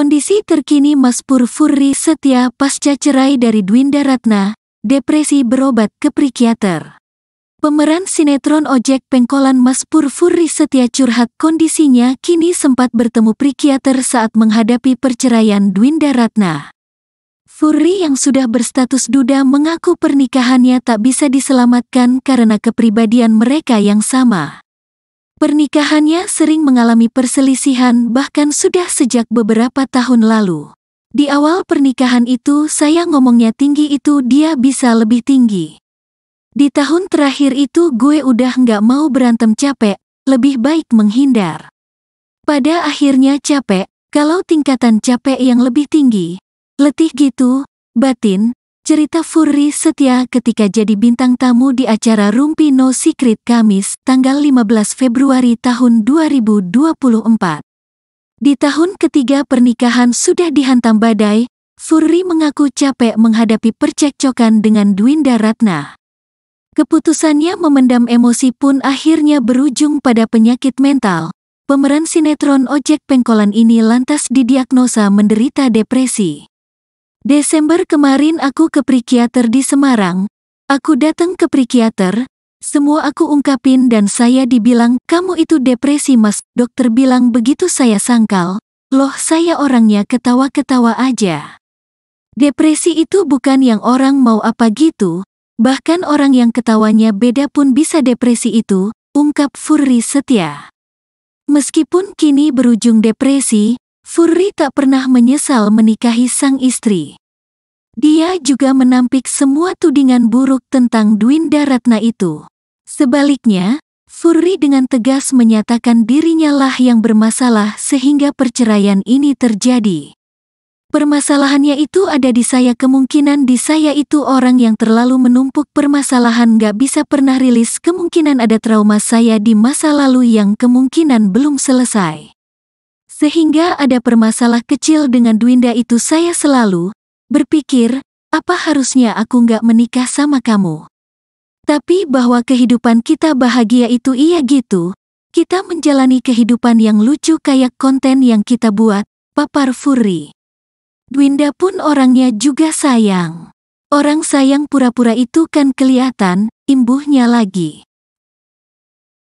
Kondisi terkini Mas Purfurri Setia pasca cerai dari Dwinda Ratna, depresi berobat ke prikiater. Pemeran sinetron ojek pengkolan Mas Purfurri Setia curhat kondisinya kini sempat bertemu prikiater saat menghadapi perceraian Dwinda Ratna. Furri yang sudah berstatus duda mengaku pernikahannya tak bisa diselamatkan karena kepribadian mereka yang sama. Pernikahannya sering mengalami perselisihan bahkan sudah sejak beberapa tahun lalu. Di awal pernikahan itu saya ngomongnya tinggi itu dia bisa lebih tinggi. Di tahun terakhir itu gue udah nggak mau berantem capek, lebih baik menghindar. Pada akhirnya capek, kalau tingkatan capek yang lebih tinggi, letih gitu, batin, Cerita Furri setia ketika jadi bintang tamu di acara Rumpi No Secret Kamis, tanggal 15 Februari tahun 2024. Di tahun ketiga pernikahan sudah dihantam badai, Furri mengaku capek menghadapi percekcokan dengan Dwinda Ratna. Keputusannya memendam emosi pun akhirnya berujung pada penyakit mental. Pemeran sinetron Ojek Pengkolan ini lantas didiagnosa menderita depresi. Desember kemarin aku ke Prikiater di Semarang. Aku datang ke Prikiater, semua aku ungkapin dan saya dibilang, kamu itu depresi mas, dokter bilang begitu saya sangkal. Loh saya orangnya ketawa-ketawa aja. Depresi itu bukan yang orang mau apa gitu, bahkan orang yang ketawanya beda pun bisa depresi itu, ungkap Furri Setia. Meskipun kini berujung depresi, Furri tak pernah menyesal menikahi sang istri. Dia juga menampik semua tudingan buruk tentang Dwinda Ratna itu. Sebaliknya, Furri dengan tegas menyatakan dirinya lah yang bermasalah sehingga perceraian ini terjadi. Permasalahannya itu ada di saya kemungkinan di saya itu orang yang terlalu menumpuk permasalahan gak bisa pernah rilis kemungkinan ada trauma saya di masa lalu yang kemungkinan belum selesai. Sehingga ada permasalah kecil dengan Dwinda itu saya selalu berpikir, apa harusnya aku nggak menikah sama kamu. Tapi bahwa kehidupan kita bahagia itu iya gitu, kita menjalani kehidupan yang lucu kayak konten yang kita buat, papar furi. Dwinda pun orangnya juga sayang. Orang sayang pura-pura itu kan kelihatan, imbuhnya lagi.